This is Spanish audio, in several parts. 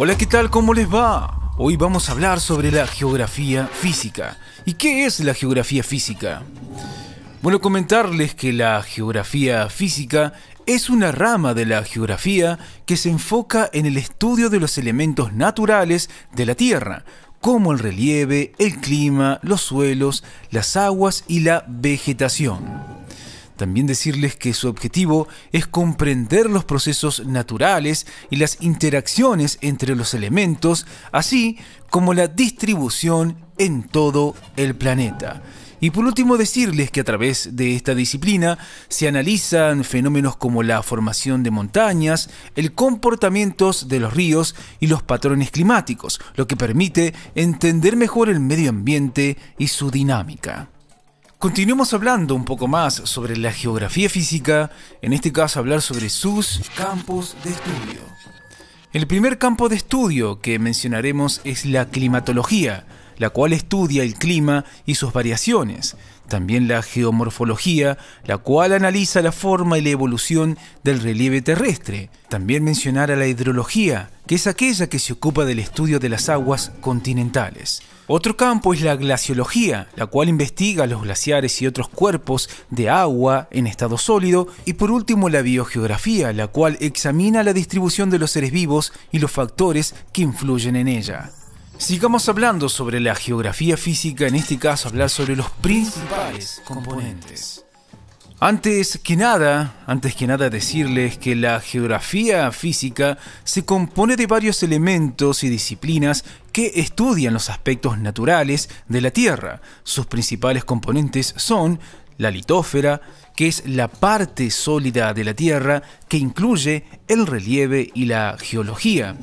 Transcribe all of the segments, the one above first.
Hola, ¿qué tal? ¿Cómo les va? Hoy vamos a hablar sobre la geografía física. ¿Y qué es la geografía física? Bueno, comentarles que la geografía física es una rama de la geografía que se enfoca en el estudio de los elementos naturales de la Tierra, como el relieve, el clima, los suelos, las aguas y la vegetación. También decirles que su objetivo es comprender los procesos naturales y las interacciones entre los elementos, así como la distribución en todo el planeta. Y por último decirles que a través de esta disciplina se analizan fenómenos como la formación de montañas, el comportamiento de los ríos y los patrones climáticos, lo que permite entender mejor el medio ambiente y su dinámica. Continuemos hablando un poco más sobre la geografía física, en este caso hablar sobre sus campos de estudio. El primer campo de estudio que mencionaremos es la climatología, la cual estudia el clima y sus variaciones. También la geomorfología, la cual analiza la forma y la evolución del relieve terrestre. También mencionar a la hidrología, que es aquella que se ocupa del estudio de las aguas continentales. Otro campo es la glaciología, la cual investiga los glaciares y otros cuerpos de agua en estado sólido. Y por último la biogeografía, la cual examina la distribución de los seres vivos y los factores que influyen en ella. Sigamos hablando sobre la geografía física, en este caso hablar sobre los principales componentes. Antes que nada, antes que nada decirles que la geografía física se compone de varios elementos y disciplinas que estudian los aspectos naturales de la Tierra. Sus principales componentes son la litósfera, que es la parte sólida de la Tierra que incluye el relieve y la geología.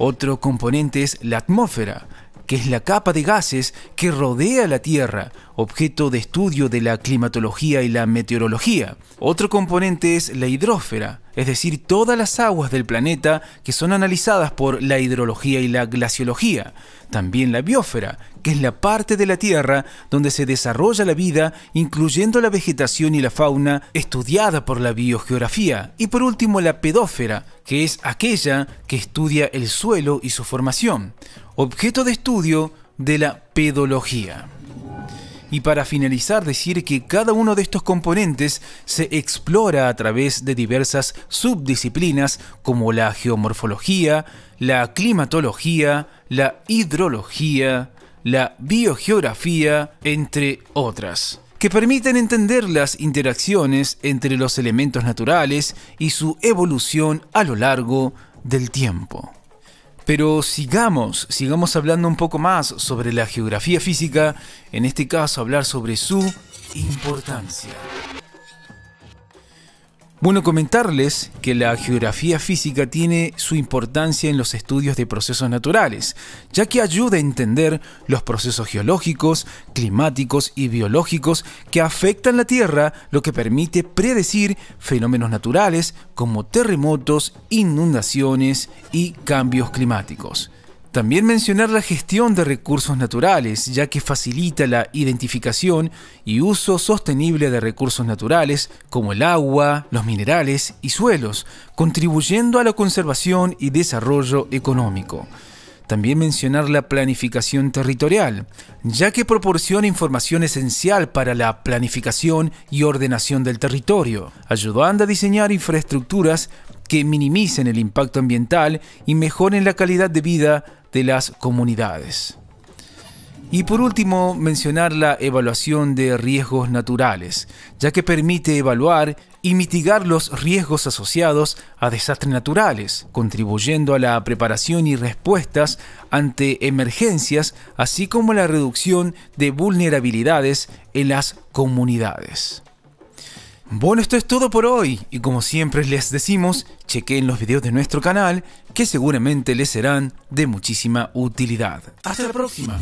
Otro componente es la atmósfera, que es la capa de gases que rodea la Tierra, objeto de estudio de la climatología y la meteorología. Otro componente es la hidrófera, es decir, todas las aguas del planeta que son analizadas por la hidrología y la glaciología. También la biósfera, que es la parte de la Tierra donde se desarrolla la vida, incluyendo la vegetación y la fauna estudiada por la biogeografía. Y por último, la pedósfera, que es aquella que estudia el suelo y su formación, objeto de estudio de la pedología. Y para finalizar, decir que cada uno de estos componentes se explora a través de diversas subdisciplinas como la geomorfología, la climatología, la hidrología, la biogeografía, entre otras que permiten entender las interacciones entre los elementos naturales y su evolución a lo largo del tiempo. Pero sigamos, sigamos hablando un poco más sobre la geografía física, en este caso hablar sobre su importancia. Bueno, comentarles que la geografía física tiene su importancia en los estudios de procesos naturales, ya que ayuda a entender los procesos geológicos, climáticos y biológicos que afectan la Tierra, lo que permite predecir fenómenos naturales como terremotos, inundaciones y cambios climáticos. También mencionar la gestión de recursos naturales, ya que facilita la identificación y uso sostenible de recursos naturales como el agua, los minerales y suelos, contribuyendo a la conservación y desarrollo económico. También mencionar la planificación territorial, ya que proporciona información esencial para la planificación y ordenación del territorio, ayudando a diseñar infraestructuras que minimicen el impacto ambiental y mejoren la calidad de vida de las comunidades. Y por último, mencionar la evaluación de riesgos naturales, ya que permite evaluar y mitigar los riesgos asociados a desastres naturales, contribuyendo a la preparación y respuestas ante emergencias, así como la reducción de vulnerabilidades en las comunidades. Bueno, esto es todo por hoy, y como siempre les decimos, chequen los videos de nuestro canal, que seguramente les serán de muchísima utilidad. Hasta la próxima.